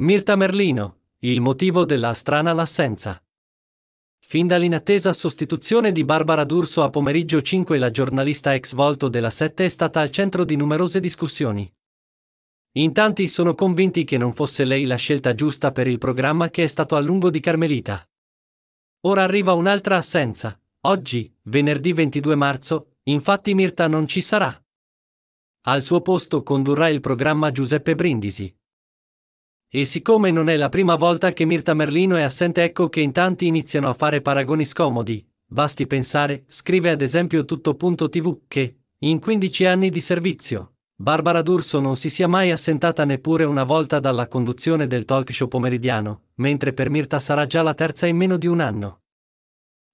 Mirta Merlino, il motivo della strana lassenza. Fin dall'inattesa sostituzione di Barbara D'Urso a pomeriggio 5 la giornalista ex volto della 7 è stata al centro di numerose discussioni. In tanti sono convinti che non fosse lei la scelta giusta per il programma che è stato a lungo di Carmelita. Ora arriva un'altra assenza. Oggi, venerdì 22 marzo, infatti Mirta non ci sarà. Al suo posto condurrà il programma Giuseppe Brindisi, e siccome non è la prima volta che Mirta Merlino è assente ecco che in tanti iniziano a fare paragoni scomodi, basti pensare, scrive ad esempio tutto.tv, che, in 15 anni di servizio, Barbara D'Urso non si sia mai assentata neppure una volta dalla conduzione del talk show pomeridiano, mentre per Mirta sarà già la terza in meno di un anno.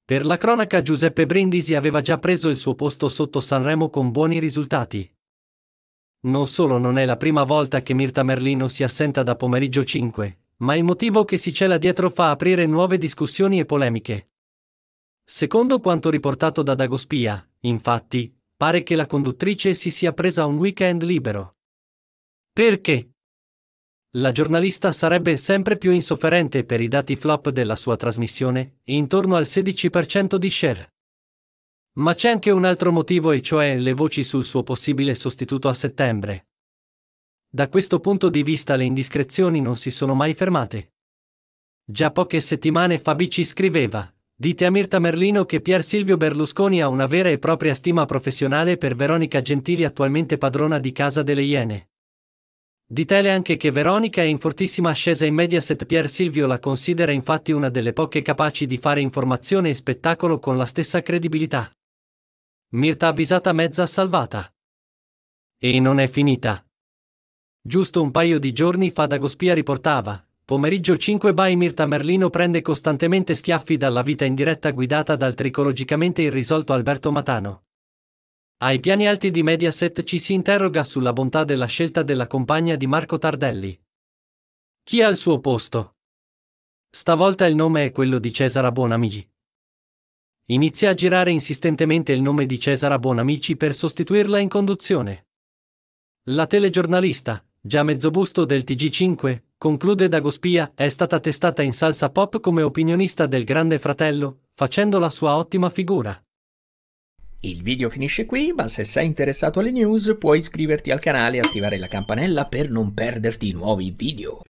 Per la cronaca Giuseppe Brindisi aveva già preso il suo posto sotto Sanremo con buoni risultati, non solo non è la prima volta che Mirta Merlino si assenta da pomeriggio 5, ma il motivo che si cela dietro fa aprire nuove discussioni e polemiche. Secondo quanto riportato da Dagospia, infatti, pare che la conduttrice si sia presa un weekend libero. Perché? La giornalista sarebbe sempre più insofferente per i dati flop della sua trasmissione, intorno al 16% di share. Ma c'è anche un altro motivo e cioè le voci sul suo possibile sostituto a settembre. Da questo punto di vista le indiscrezioni non si sono mai fermate. Già poche settimane fa Bici scriveva, dite a Mirta Merlino che Pier Silvio Berlusconi ha una vera e propria stima professionale per Veronica Gentili attualmente padrona di Casa delle Iene. Ditele anche che Veronica è in fortissima ascesa in Mediaset Pier Silvio la considera infatti una delle poche capaci di fare informazione e spettacolo con la stessa credibilità. Mirta avvisata mezza salvata. E non è finita. Giusto un paio di giorni fa Dagospia riportava, pomeriggio 5 by Mirta Merlino prende costantemente schiaffi dalla vita in diretta guidata dal tricologicamente irrisolto Alberto Matano. Ai piani alti di Mediaset ci si interroga sulla bontà della scelta della compagna di Marco Tardelli. Chi è al suo posto? Stavolta il nome è quello di Cesara Buonamigi. Inizia a girare insistentemente il nome di Cesara Buonamici per sostituirla in conduzione. La telegiornalista, già mezzobusto del TG5, conclude da Gospia, è stata testata in salsa pop come opinionista del Grande Fratello, facendo la sua ottima figura. Il video finisce qui, ma se sei interessato alle news puoi iscriverti al canale e attivare la campanella per non perderti i nuovi video.